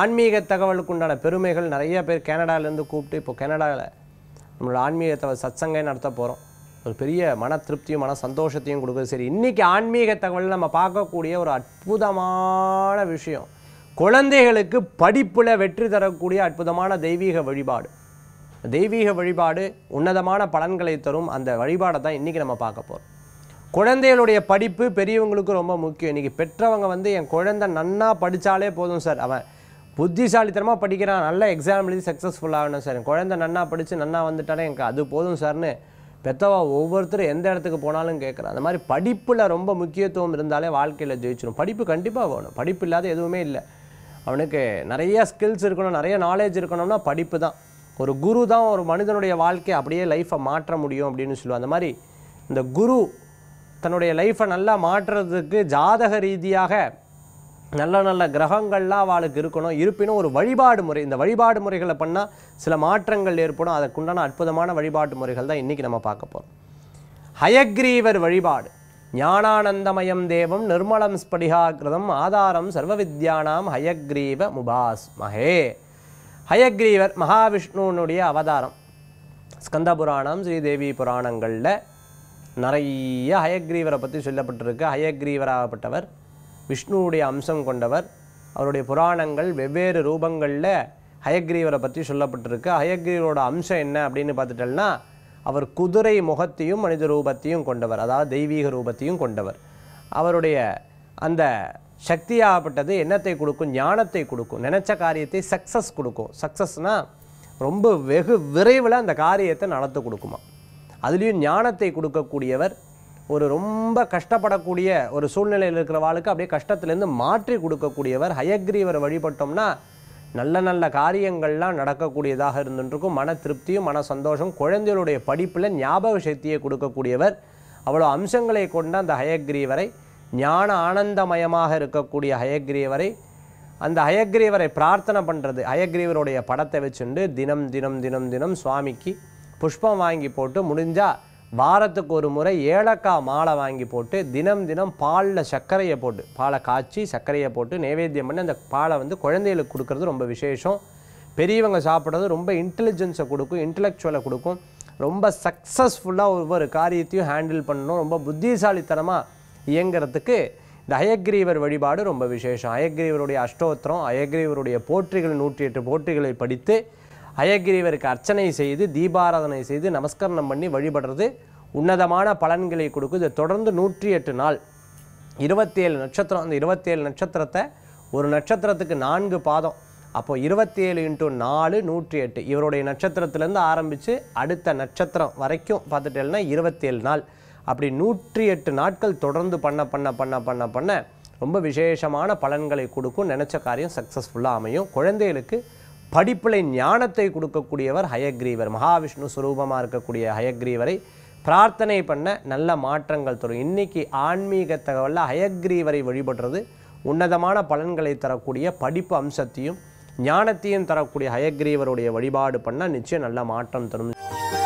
ஆன்மீக தகவலுக்கு உண்டான பெருமைகள் நிறைய பேர் கேனடாலேருந்து கூப்பிட்டு இப்போ கனடாவில் நம்மளோட ஆன்மீக தகவல் சத்சங்கை நடத்த போகிறோம் ஒரு பெரிய மன திருப்தியும் மன சந்தோஷத்தையும் கொடுக்குது சரி இன்றைக்கி ஆன்மீக தகவல் நம்ம பார்க்கக்கூடிய ஒரு அற்புதமான விஷயம் குழந்தைகளுக்கு படிப்பில் வெற்றி தரக்கூடிய அற்புதமான தெய்வீக வழிபாடு தெய்வீக வழிபாடு உன்னதமான பலன்களை தரும் அந்த வழிபாடை தான் இன்றைக்கி நம்ம பார்க்க போகிறோம் குழந்தைகளுடைய படிப்பு பெரியவங்களுக்கு ரொம்ப முக்கியம் இன்றைக்கி பெற்றவங்க வந்து என் குழந்தை நன்னா படித்தாலே போதும் சார் அவன் புத்திசாலித்தனமாக படிக்கிறான் நல்ல எக்ஸாம் எழுதி சக்ஸஸ்ஃபுல் ஆகணும் சார் என் குழந்தை நன்னா படித்து நன்னா வந்துட்டானே எனக்கு அது போதும் சார்னு பெத்தவா ஒவ்வொருத்தரும் எந்த இடத்துக்கு போனாலும் கேட்குறான் அந்த மாதிரி படிப்பில் ரொம்ப முக்கியத்துவம் இருந்தாலே வாழ்க்கையில் ஜெயிச்சிடும் படிப்பு கண்டிப்பாக வேணும் படிப்பு இல்லாத எதுவுமே இல்லை அவனுக்கு நிறைய ஸ்கில்ஸ் இருக்கணும் நிறைய நாலேஜ் இருக்கணும்னா படிப்பு தான் ஒரு குரு தான் ஒரு மனிதனுடைய வாழ்க்கையை அப்படியே லைஃப்பை மாற்ற முடியும் அப்படின்னு சொல்லுவோம் அந்த மாதிரி இந்த குரு தன்னுடைய லைஃப்பை நல்லா மாற்றுறதுக்கு ஜாதக ரீதியாக நல்ல நல்ல கிரகங்கள்லாம் அவளுக்கு இருக்கணும் இருப்பினும் ஒரு வழிபாடு முறை இந்த வழிபாடு முறைகளை பண்ணால் சில மாற்றங்கள் ஏற்படும் அதற்குண்டான அற்புதமான வழிபாட்டு முறைகள் தான் இன்றைக்கி நம்ம பார்க்க போகிறோம் ஹயக்ரீவர் வழிபாடு ஞானானந்தமயம் தேவம் நிர்மலம் ஸ்படிகாகிருதம் ஆதாரம் சர்வ வித்யானாம் ஹயக்ரீவ முபாஸ் மகே ஹயக்ரீவர் மகாவிஷ்ணுனுடைய அவதாரம் ஸ்கந்த புராணம் ஸ்ரீதேவி புராணங்களில் நிறைய ஹயக்ரீவரை பற்றி சொல்லப்பட்டிருக்கு ஹயக்ரீவராகப்பட்டவர் விஷ்ணுவுடைய அம்சம் கொண்டவர் அவருடைய புராணங்கள் வெவ்வேறு ரூபங்களில் ஹயக்ரீவரை பற்றி சொல்லப்பட்டிருக்கு ஹயக்ரீவரோட அம்சம் என்ன அப்படின்னு பார்த்துட்டோம்னா அவர் குதிரை முகத்தையும் மனித ரூபத்தையும் கொண்டவர் அதாவது தெய்வீக ரூபத்தையும் கொண்டவர் அவருடைய அந்த சக்தியாகப்பட்டது என்னத்தை கொடுக்கும் ஞானத்தை கொடுக்கும் நினச்ச காரியத்தை சக்ஸஸ் கொடுக்கும் சக்ஸஸ்னால் ரொம்ப வெகு விரைவில் அந்த காரியத்தை நடத்து கொடுக்குமா அதுலேயும் ஞானத்தை கொடுக்கக்கூடியவர் ஒரு ரொம்ப கஷ்டப்படக்கூடிய ஒரு சூழ்நிலையில் இருக்கிற வாழ்க்கை அப்படியே கஷ்டத்துலேருந்து மாற்றி கொடுக்கக்கூடியவர் ஹயக்ரீவர் வழிபட்டோம்னா நல்ல நல்ல காரியங்கள்லாம் நடக்கக்கூடியதாக இருந்துருக்கும் மன திருப்தியும் மன சந்தோஷம் குழந்தைகளுடைய படிப்பில் ஞாபக சக்தியை கொடுக்கக்கூடியவர் அவ்வளோ அம்சங்களை கொண்ட அந்த ஹயக்ரீவரை ஞான ஆனந்தமயமாக இருக்கக்கூடிய ஹயக்ரீவரை அந்த ஹயக்ரீவரை பிரார்த்தனை பண்ணுறது ஹயக்ரீவருடைய படத்தை வச்சுண்டு தினம் தினம் தினம் தினம் சுவாமிக்கு புஷ்பம் வாங்கி போட்டு முடிஞ்சால் வாரத்துக்கு ஒரு முறை ஏலக்காய் மாலை வாங்கி போட்டு தினம் தினம் பாலில் சர்க்கரையை போட்டு பாலை காய்ச்சி சர்க்கரையை போட்டு நைவேத்தியம் பண்ணி அந்த பாலை வந்து குழந்தைகளுக்கு கொடுக்கறது ரொம்ப விசேஷம் பெரியவங்க சாப்பிட்றது ரொம்ப இன்டெலிஜென்ஸை கொடுக்கும் இன்டலெக்சுவலை கொடுக்கும் ரொம்ப சக்ஸஸ்ஃபுல்லாக ஒவ்வொரு காரியத்தையும் ஹேண்டில் பண்ணணும் ரொம்ப புத்திசாலித்தனமாக இயங்கிறதுக்கு இந்த அயக்ரீவர் வழிபாடு ரொம்ப விசேஷம் அயக்ரீவருடைய அஷ்டோத்திரம் அயக்ரீவருடைய போற்றிகள் நூற்றி எட்டு போற்றிகளை படித்து அயகிரிவருக்கு அர்ச்சனை செய்து தீபாராதனை செய்து நமஸ்கரணம் பண்ணி வழிபடுறது உன்னதமான பலன்களை கொடுக்குது தொடர்ந்து நூற்றி எட்டு நாள் இருபத்தேழு நட்சத்திரம் அந்த இருபத்தேழு நட்சத்திரத்தை ஒரு நட்சத்திரத்துக்கு நான்கு பாதம் அப்போ இருபத்தேழு இன்ட்டு நாலு நூற்றி எட்டு இவருடைய நட்சத்திரத்துலேருந்து ஆரம்பித்து அடுத்த நட்சத்திரம் வரைக்கும் பார்த்துட்டேன்னா இருபத்தேழு நாள் அப்படி நூற்றி எட்டு நாட்கள் தொடர்ந்து பண்ண பண்ண பண்ண பண்ண பண்ண ரொம்ப விசேஷமான பலன்களை கொடுக்கும் நினச்ச காரியம் சக்ஸஸ்ஃபுல்லாக அமையும் குழந்தைகளுக்கு படிப்பில் ஞானத்தை கொடுக்கக்கூடியவர் ஹயக்ரீவர் மகாவிஷ்ணு சுரூபமாக இருக்கக்கூடிய ஹயக்ரீவரை பிரார்த்தனை பண்ண நல்ல மாற்றங்கள் தரும் இன்றைக்கி ஆன்மீக தகவலில் ஹயக்ரீவரை வழிபடுறது உன்னதமான பலன்களை தரக்கூடிய படிப்பு அம்சத்தையும் ஞானத்தையும் தரக்கூடிய ஹயக்ரீவருடைய வழிபாடு பண்ணால் நிச்சயம் நல்ல மாற்றம் தரும்